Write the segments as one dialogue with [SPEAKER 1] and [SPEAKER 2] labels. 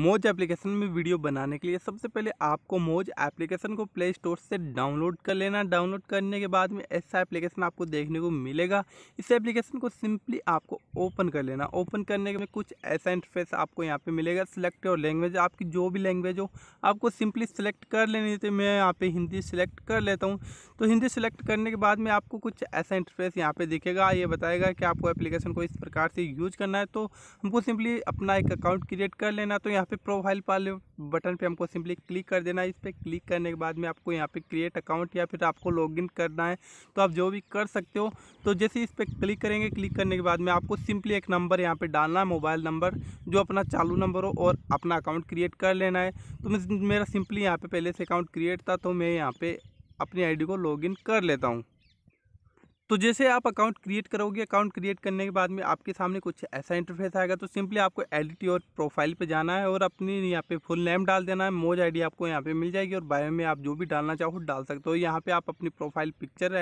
[SPEAKER 1] मोज एप्लीकेशन में वीडियो बनाने के लिए सबसे पहले आपको मोज एप्लीकेशन को प्ले स्टोर से डाउनलोड कर लेना डाउनलोड करने के बाद में ऐसा एप्लीकेशन आपको देखने को मिलेगा इस एप्लीकेशन को सिंपली आपको ओपन कर लेना ओपन करने के में कुछ ऐसा इंटरफेस आपको यहाँ पे मिलेगा सिलेक्ट और लैंग्वेज आपकी जो भी लैंग्वेज हो आपको सिंपली सिलेक्ट कर लेनी थी मैं यहाँ पर हिंदी सिलेक्ट कर लेता हूँ तो हिंदी सिलेक्ट करने के बाद में आपको कुछ ऐसा इंटरफेस यहाँ पर दिखेगा ये बताएगा कि आपको एप्लीकेशन को इस प्रकार से यूज करना है तो हमको सिंपली अपना एक अकाउंट क्रिएट कर लेना तो यहाँ पे प्रोफाइल वाले बटन पे हमको सिंपली क्लिक कर देना है इस पर क्लिक करने के बाद में आपको यहाँ पे क्रिएट अकाउंट या फिर आपको लॉगिन करना है तो आप जो भी कर सकते हो तो जैसे इस पर क्लिक करेंगे क्लिक करने के बाद में आपको सिंपली एक नंबर यहाँ पर डालना है मोबाइल नंबर जो अपना चालू नंबर हो और अपना अकाउंट क्रिएट कर लेना है तो मेरा सिंपली यहाँ पर पहले से अकाउंट क्रिएट था तो मैं यहाँ पर अपनी आई को लॉग कर लेता हूँ तो जैसे आप अकाउंट क्रिएट करोगे अकाउंट क्रिएट करने के बाद में आपके सामने कुछ ऐसा इंटरफेस आएगा तो सिंपली आपको एडिट और प्रोफाइल पे जाना है और अपनी यहाँ पे फुल नेम डाल देना है मोज आईडी आपको यहाँ पे मिल जाएगी और बायो में आप जो भी डालना चाहो डाल सकते हो यहाँ पे आप अपनी प्रोफाइल पिक्चर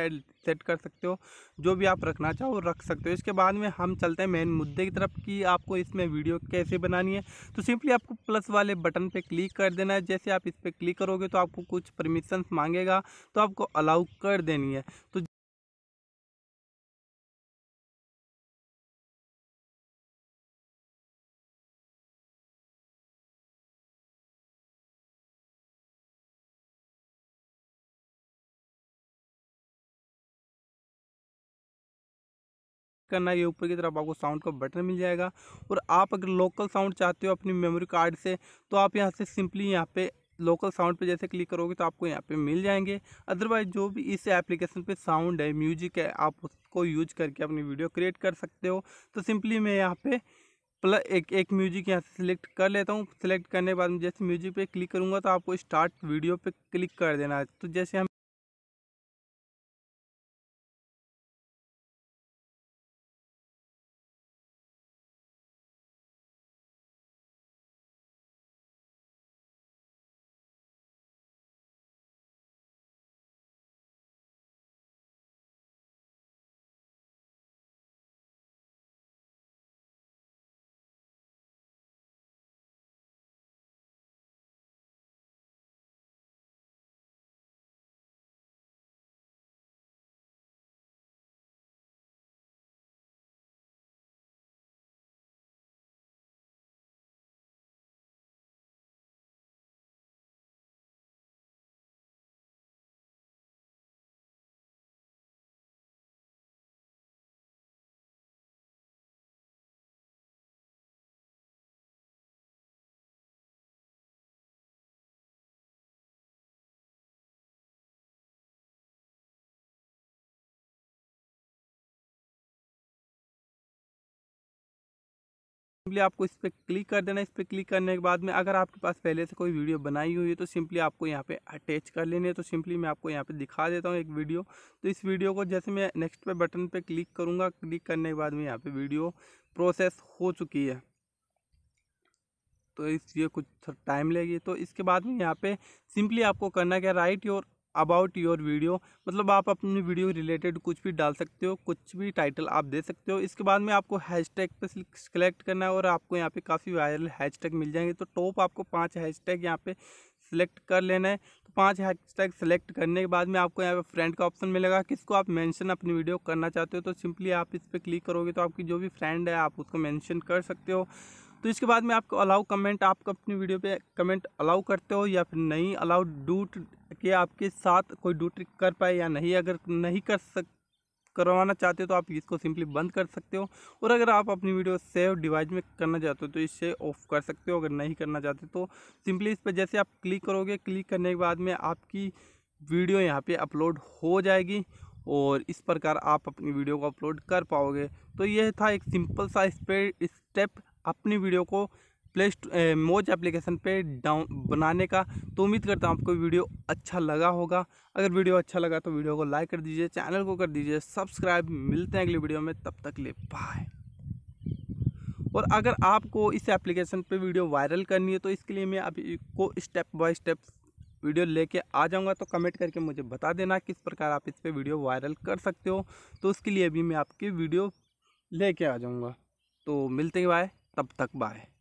[SPEAKER 1] सेट कर सकते हो जो भी आप रखना चाहो रख सकते हो इसके बाद में हम चलते हैं मेन मुद्दे की तरफ कि आपको इसमें वीडियो कैसे बनानी है तो सिंपली आपको प्लस वाले बटन पर क्लिक कर देना है जैसे आप इस पर क्लिक करोगे तो आपको कुछ परमिशन मांगेगा तो आपको अलाउ कर देनी है तो करना है ये ऊपर की तरफ आपको साउंड का बटन मिल जाएगा और आप अगर लोकल साउंड चाहते हो अपनी मेमोरी कार्ड से तो आप यहाँ से सिंपली यहाँ पे लोकल साउंड पे जैसे क्लिक करोगे तो आपको यहाँ पे मिल जाएंगे अदरवाइज जो भी इस एप्लीकेशन पे साउंड है म्यूजिक है आप उसको यूज करके अपनी वीडियो क्रिएट कर सकते हो तो सिंपली मैं यहाँ पे प्लस एक एक म्यूजिक यहाँ से सिलेक्ट कर लेता हूँ सिलेक्ट करने के बाद जैसे म्यूजिक पे क्लिक करूँगा तो आपको स्टार्ट वीडियो पे क्लिक कर देना है तो जैसे हम सिंपली आपको इस पर क्लिक कर देना इस पर क्लिक करने के बाद में अगर आपके पास पहले से कोई वीडियो बनाई हुई है तो सिंपली आपको यहाँ पे अटैच कर लेनी है तो सिंपली मैं आपको यहाँ पे दिखा देता हूँ एक वीडियो तो इस वीडियो को जैसे मैं नेक्स्ट पे बटन पे क्लिक करूँगा क्लिक करने के बाद में यहाँ पे वीडियो प्रोसेस हो चुकी है तो इस कुछ कुछ टाइम लेगी तो इसके बाद में यहाँ पे सिंपली आपको करना क्या write your about your video मतलब आप अपनी वीडियो रिलेटेड कुछ भी डाल सकते हो कुछ भी टाइटल आप दे सकते हो इसके बाद में आपको हैशटैग पे सिलेक्ट करना है और आपको यहाँ पे काफ़ी वायरल हैशटैग मिल जाएंगे तो टॉप आपको पांच हैशटैग यहाँ पे सिलेक्ट कर लेना है तो पांच हैशटैग सेलेक्ट करने के बाद में आपको यहाँ पे फ्रेंड का ऑप्शन मिलेगा किसको आप मेंशन अपनी वीडियो करना चाहते हो तो सिंपली आप इस पर क्लिक करोगे तो आपकी जो भी फ्रेंड है आप उसको मेंशन कर सकते हो तो इसके बाद में आपको अलाउ कमेंट आप अपनी वीडियो पे कमेंट अलाउ करते हो या फिर नहीं अलाउ डूट के आपके साथ कोई डू कर पाए या नहीं अगर नहीं कर सक करवाना चाहते हो तो आप इसको सिंपली बंद कर सकते हो और अगर आप अपनी वीडियो सेव डिवाइस में करना चाहते हो तो इसे ऑफ कर सकते हो अगर नहीं करना चाहते तो सिंपली इस पर जैसे आप क्लिक करोगे क्लिक करने के बाद में आपकी वीडियो यहाँ पर अपलोड हो जाएगी और इस प्रकार आप अपनी वीडियो को अपलोड कर पाओगे तो यह था एक सिंपल सा स्टेप अपनी वीडियो को प्ले मोज एप्लीकेशन पे डाउन बनाने का तो उम्मीद करता हूँ आपको वीडियो अच्छा लगा होगा अगर वीडियो अच्छा लगा तो वीडियो को लाइक कर दीजिए चैनल को कर दीजिए सब्सक्राइब मिलते हैं अगली वीडियो में तब तक ले बाय और अगर आपको इस एप्लीकेशन पे वीडियो वायरल करनी है तो इसके लिए मैं अभी को स्टेप बाय स्टेप वीडियो लेके आ जाऊँगा तो कमेंट करके मुझे बता देना किस प्रकार आप इस पर वीडियो वायरल कर सकते हो तो उसके लिए भी मैं आपकी वीडियो ले आ जाऊँगा तो मिलते हैं बाय tập tật bài